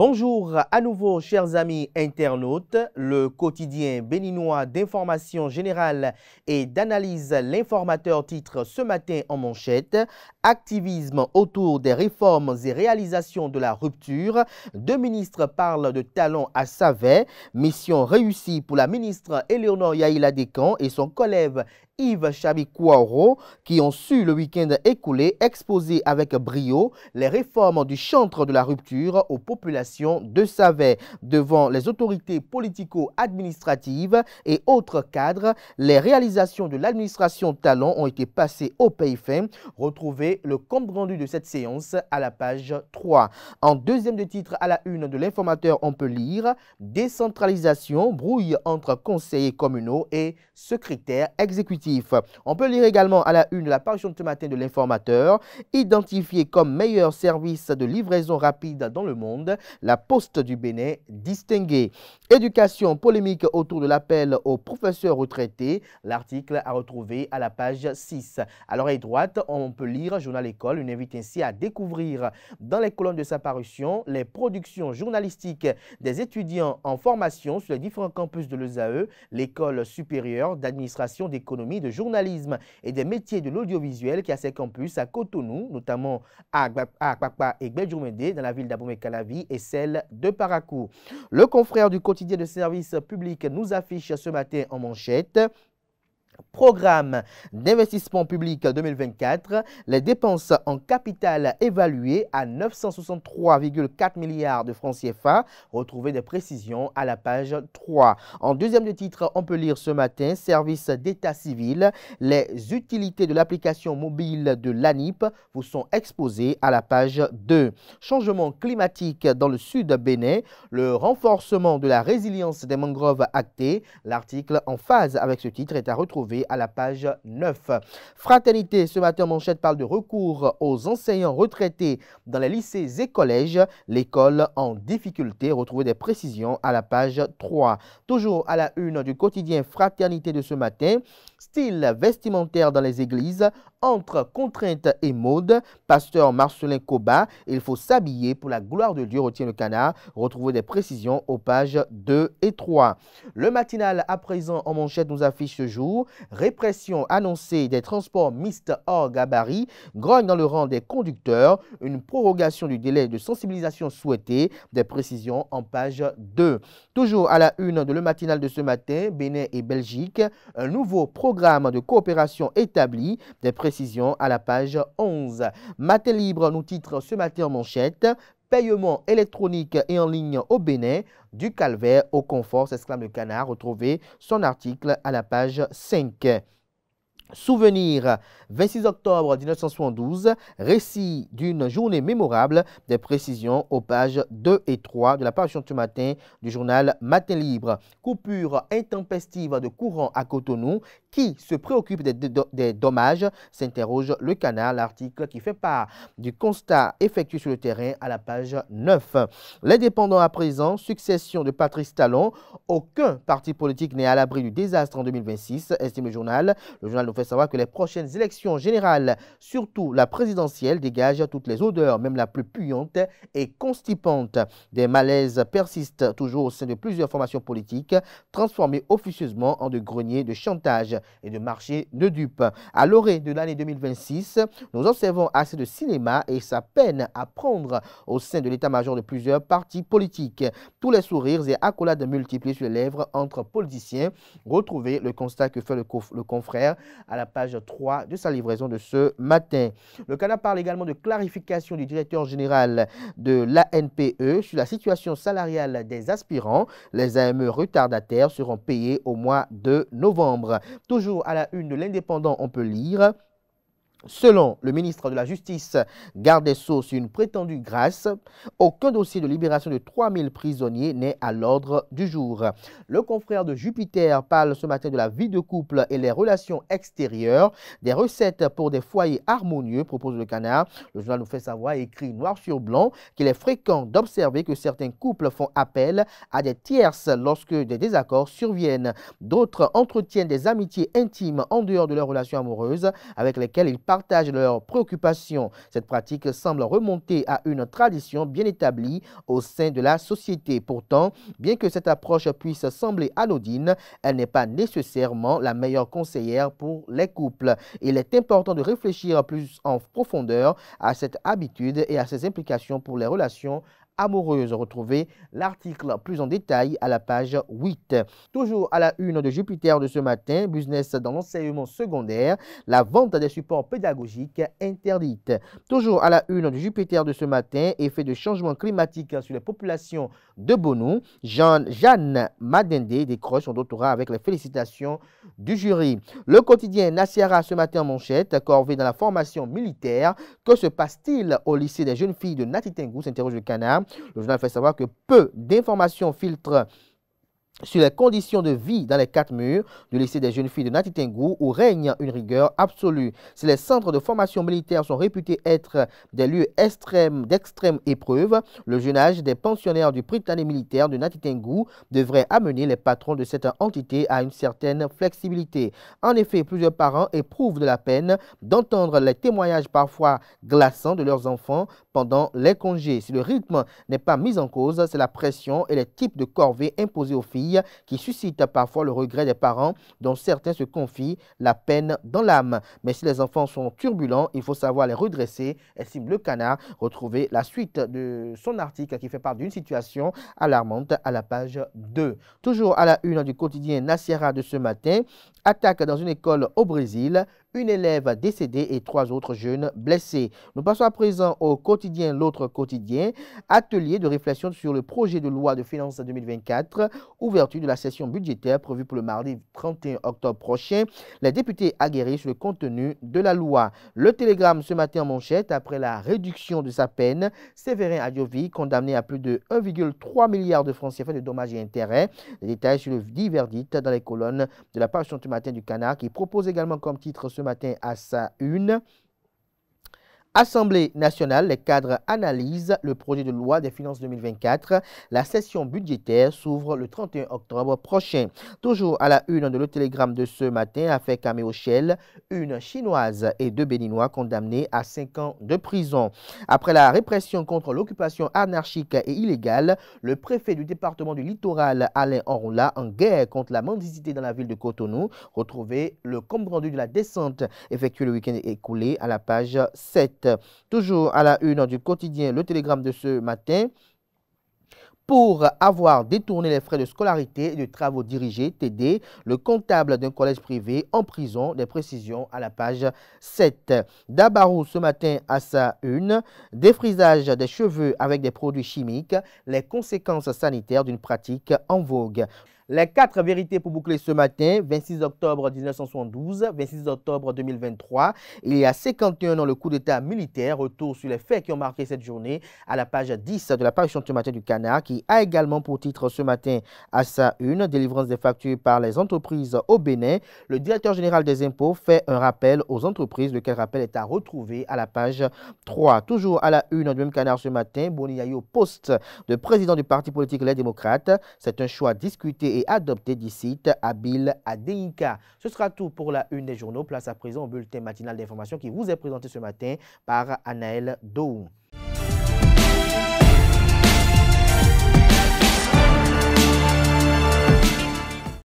Bonjour à nouveau, chers amis internautes. Le quotidien béninois d'information générale et d'analyse L'informateur titre ce matin en manchette Activisme autour des réformes et réalisations de la rupture. Deux ministres parlent de talent à Savet. Mission réussie pour la ministre Éléonore Yaïla Descamps et son collègue Yves Chabicuaro, qui ont su le week-end écoulé exposer avec brio les réformes du chantre de la rupture aux populations de Savet. Devant les autorités politico-administratives et autres cadres, les réalisations de l'administration Talon ont été passées au pays fin. Retrouvez le compte rendu de cette séance à la page 3. En deuxième de titre à la une de l'informateur, on peut lire « Décentralisation, brouille entre conseillers communaux et secrétaires exécutifs ». On peut lire également à la une la parution de ce matin de l'informateur, identifié comme meilleur service de livraison rapide dans le monde, la poste du Bénin distinguée. Éducation polémique autour de l'appel aux professeurs retraités, l'article à retrouver à la page 6. À l'oreille droite, on peut lire Journal École, une invite ainsi à découvrir dans les colonnes de sa parution les productions journalistiques des étudiants en formation sur les différents campus de l'ESAE, l'école supérieure d'administration d'économie de journalisme et des métiers de l'audiovisuel qui a ses campus à Cotonou, notamment à Akpakpa et Gbedjoumende, dans la ville d'Abomey-Calavi et celle de Parakou. Le confrère du quotidien de service public nous affiche ce matin en manchette programme d'investissement public 2024, les dépenses en capital évaluées à 963,4 milliards de francs CFA. Retrouvez des précisions à la page 3. En deuxième de titre, on peut lire ce matin Service d'état civil. Les utilités de l'application mobile de l'ANIP vous sont exposées à la page 2. Changement climatique dans le sud Bénin, le renforcement de la résilience des mangroves actées. L'article en phase avec ce titre est à retrouver à la page 9. Fraternité, ce matin, Manchette parle de recours aux enseignants retraités dans les lycées et collèges. L'école en difficulté. retrouver des précisions à la page 3. Toujours à la une du quotidien Fraternité de ce matin, style vestimentaire dans les églises, entre contrainte et mode, pasteur Marcelin Coba, il faut s'habiller pour la gloire de Dieu, retient le canard. retrouver des précisions aux pages 2 et 3. Le matinal à présent en manchette nous affiche ce jour répression annoncée des transports mixtes hors gabarit, grogne dans le rang des conducteurs, une prorogation du délai de sensibilisation souhaitée, des précisions en page 2. Toujours à la une de le matinal de ce matin, Bénin et Belgique, un nouveau programme de coopération établi, des précisions à la page 11. Matin Libre nous titre ce matin en manchette, paiement électronique et en ligne au Bénin, du calvaire au confort, s'exclame le canard, retrouvez son article à la page 5. Souvenir, 26 octobre 1972, récit d'une journée mémorable, des précisions aux pages 2 et 3 de la parution du matin du journal Matin Libre. Coupure intempestive de courant à Cotonou, qui se préoccupe des, dommages, s'interroge le canal, l'article qui fait part du constat effectué sur le terrain à la page 9. L'indépendant à présent, succession de Patrice Talon, aucun parti politique n'est à l'abri du désastre en 2026, estime le journal. Le journal fait savoir que les prochaines élections générales, surtout la présidentielle, dégagent toutes les odeurs, même la plus puante et constipante. Des malaises persistent toujours au sein de plusieurs formations politiques, transformées officieusement en de greniers de chantage et de marchés de dupes. À l'orée de l'année 2026, nous observons assez de cinéma et sa peine à prendre au sein de l'état-major de plusieurs partis politiques. Tous les sourires et accolades multipliés sur les lèvres entre politiciens. Retrouvez le constat que fait le, confrère à la page 3 de sa livraison de ce matin. Le Canada parle également de clarification du directeur général de l'ANPE sur la situation salariale des aspirants. Les AME retardataires seront payés au mois de novembre. Toujours à la une de l'Indépendant, on peut lire « Selon le ministre de la Justice, garde des une prétendue grâce, aucun dossier de libération de 3000 prisonniers n'est à l'ordre du jour. Le confrère de Jupiter parle ce matin de la vie de couple et les relations extérieures, des recettes pour des foyers harmonieux, propose le canard. Le journal nous fait savoir, écrit noir sur blanc, qu'il est fréquent d'observer que certains couples font appel à des tierces lorsque des désaccords surviennent. D'autres entretiennent des amitiés intimes en dehors de leurs relations amoureuses avec lesquelles ils partagent leurs préoccupations. Cette pratique semble remonter à une tradition bien établie au sein de la société. Pourtant, bien que cette approche puisse sembler anodine, elle n'est pas nécessairement la meilleure conseillère pour les couples. Il est important de réfléchir plus en profondeur à cette habitude et à ses implications pour les relations amoureuse. Retrouvez l'article plus en détail à la page 8. Toujours à la une de Jupiter de ce matin, business dans l'enseignement secondaire, la vente des supports pédagogiques interdite. Toujours à la une de Jupiter de ce matin, effet de changement climatique sur les populations de Bonou, Jean, Jeanne Madende décroche son doctorat avec les félicitations du jury. Le quotidien Nassiara ce matin en manchette, corvée dans la formation militaire. Que se passe-t-il au lycée des jeunes filles de Natitingou s'interroge le canard le journal fait savoir que peu d'informations filtrent sur les conditions de vie dans les quatre murs du lycée des jeunes filles de Natitengu où règne une rigueur absolue. Si les centres de formation militaire sont réputés être des lieux extrêmes d'extrême épreuve, le jeune âge des pensionnaires du Prytanée militaire de Natitengu devrait amener les patrons de cette entité à une certaine flexibilité. En effet, plusieurs parents éprouvent de la peine d'entendre les témoignages parfois glaçants de leurs enfants pendant les congés. Si le rythme n'est pas mis en cause, c'est la pression et les types de corvées imposées aux filles qui suscite parfois le regret des parents dont certains se confient la peine dans l'âme. Mais si les enfants sont turbulents, il faut savoir les redresser, estime le canard. Retrouvez la suite de son article qui fait part d'une situation alarmante à la page 2. Toujours à la une du quotidien nassiera de ce matin, attaque dans une école au Brésil, une élève décédée et trois autres jeunes blessés. Nous passons à présent au quotidien L'autre quotidien, atelier de réflexion sur le projet de loi de finances 2024, ouverture de la session budgétaire prévue pour le mardi 31 octobre prochain. Les députés aguerris sur le contenu de la loi. Le télégramme ce matin en manchette, après la réduction de sa peine, Séverin Adjovi, condamné à plus de 1,3 milliard de francs CFA de dommages et intérêts. Les détails sur le dit verdict dans les colonnes de la page du matin du Canard qui propose également comme titre ce matin à sa une. Assemblée nationale, les cadres analysent le projet de loi des finances 2024. La session budgétaire s'ouvre le 31 octobre prochain. Toujours à la une de le télégramme de ce matin, a fait une Chinoise et deux Béninois condamnés à 5 ans de prison. Après la répression contre l'occupation anarchique et illégale, le préfet du département du littoral, Alain Orula, en guerre contre la mendicité dans la ville de Cotonou, retrouvait le compte rendu de la descente effectuée le week-end écoulé à la page 7 toujours à la une du quotidien, le télégramme de ce matin pour avoir détourné les frais de scolarité et de travaux dirigés, TD, le comptable d'un collège privé en prison, des précisions à la page 7. Dabarou ce matin à sa une, défrisage des cheveux avec des produits chimiques, les conséquences sanitaires d'une pratique en vogue. Les quatre vérités pour boucler ce matin, 26 octobre 1972, 26 octobre 2023, il y a 51 ans le coup d'État militaire, retour sur les faits qui ont marqué cette journée à la page 10 de la page ce matin du Canard, qui a également pour titre ce matin à sa une, délivrance des factures par les entreprises au Bénin. Le directeur général des impôts fait un rappel aux entreprises, lequel rappel est à retrouver à la page 3. Toujours à la une du même Canard ce matin, au poste de président du parti politique Les Démocrates. C'est un choix discuté et adopté sites site à Ce sera tout pour la une des journaux. Place à présent au bulletin matinal d'information qui vous est présenté ce matin par Anaël Doum.